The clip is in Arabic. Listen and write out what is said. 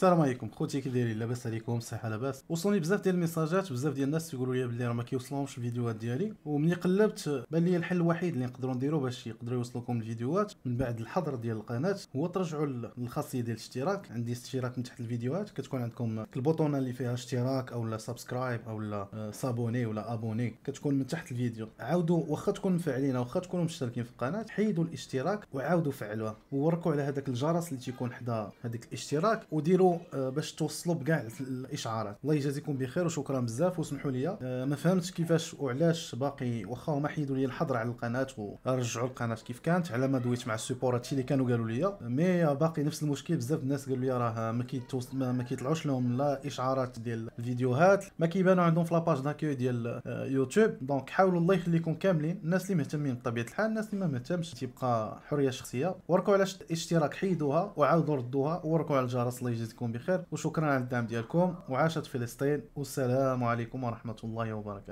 السلام عليكم خوتي كي دايرين لاباس عليكم الصحه لاباس وصلوني بزاف ديال الميساجات بزاف ديال الناس تيقولوا لي بلي راه ما كيوصلهمش الفيديوهات ديالي ومني قلبت بان لي الحل الوحيد اللي نقدروا نديروا باش يقدروا يوصلوكم الفيديوهات من بعد الحظر ديال القناه هو ترجعوا للخاصيه ديال الاشتراك عندي اشتراك من تحت الفيديوهات كتكون عندكم البوطونه اللي فيها اشتراك او لا سبسكرايب او لا سابوني آه، ولا ابوني كتكون من تحت الفيديو عاودوا واخا تكونوا مفعلين واخا تكونوا مشتركين في القناه حيدوا الاشتراك وعاودوا فعلوها وركوا على هذاك الجرس اللي تيكون حدا هذاك الاشتراك وديروا آه، باش توصلوا بكاع الاشعارات الله يجازيكم بخير وشكرا بزاف وسمحوا لي آه، ما فهمتش كيفاش وعلاش باقي واخا هما حيدوا لي الحظر على القناه ورجعوا القناه كيف كانت على ما دويت مع السبورات اللي كانوا قالوا لي مي آه، باقي نفس المشكل بزاف الناس قالوا لي راه ما كيتوصل ما كيطلعوش لهم لا اشعارات ديال الفيديوهات ما كيبانوا عندهم في لاباج داكيو ديال يوتيوب دونك حاولوا الله يخليكم كاملين الناس اللي مهتمين بطبيعه الحال الناس اللي ما مهتمش تيبقى حريه شخصيه وركوا على الاشتراك حيدوها وعاودوا ردوها وركوا على الجرس الله يجزيكم تكون بخير وشكرا على الدعم ديالكم وعاشت فلسطين والسلام عليكم ورحمه الله وبركاته